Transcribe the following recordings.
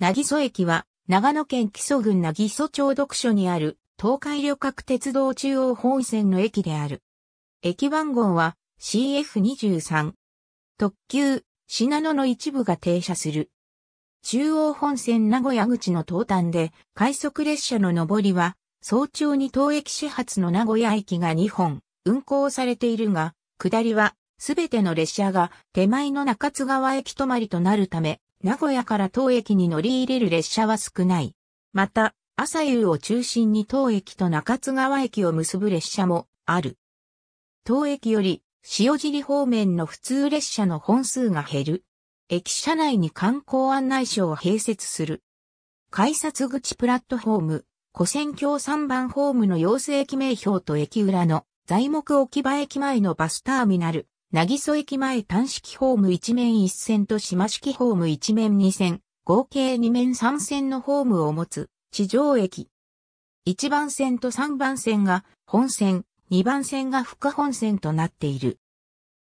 なぎそ駅は、長野県木曽郡なぎそ町読書にある、東海旅客鉄道中央本線の駅である。駅番号は CF23。特急、信濃の一部が停車する。中央本線名古屋口の東端で、快速列車の上りは、早朝に当駅始発の名古屋駅が2本、運行されているが、下りは、すべての列車が手前の中津川駅止まりとなるため、名古屋から当駅に乗り入れる列車は少ない。また、朝夕を中心に当駅と中津川駅を結ぶ列車もある。当駅より塩尻方面の普通列車の本数が減る。駅舎内に観光案内所を併設する。改札口プラットフォーム、古線橋3番ホームの陽性駅名標と駅裏の材木置き場駅前のバスターミナル、なぎそ駅前単式ホーム一面一線と島式ホーム一面二線、合計二面三線のホームを持つ地上駅。一番線と三番線が本線、二番線が副本線となっている。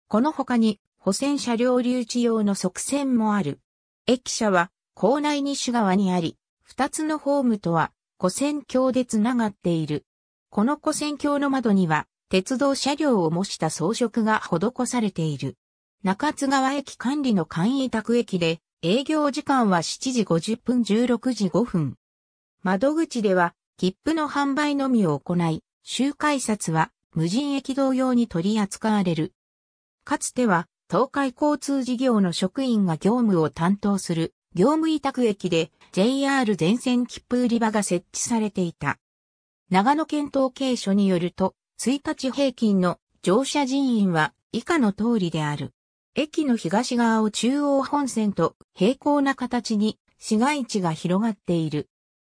この他に保線車両留置用の側線もある。駅舎は構内西側にあり、二つのホームとは古線橋でつながっている。この古線橋の窓には鉄道車両を模した装飾が施されている。中津川駅管理の簡易宅駅で、営業時間は7時50分16時5分。窓口では、切符の販売のみを行い、周回札は無人駅同様に取り扱われる。かつては、東海交通事業の職員が業務を担当する業務委託駅で JR 全線切符売り場が設置されていた。長野県統計所によると、1日平均の乗車人員は以下の通りである。駅の東側を中央本線と平行な形に市街地が広がっている。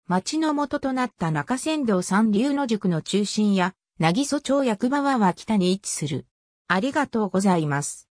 町の元となった中山道三流の塾の中心や、なぎそ町役場は北に位置する。ありがとうございます。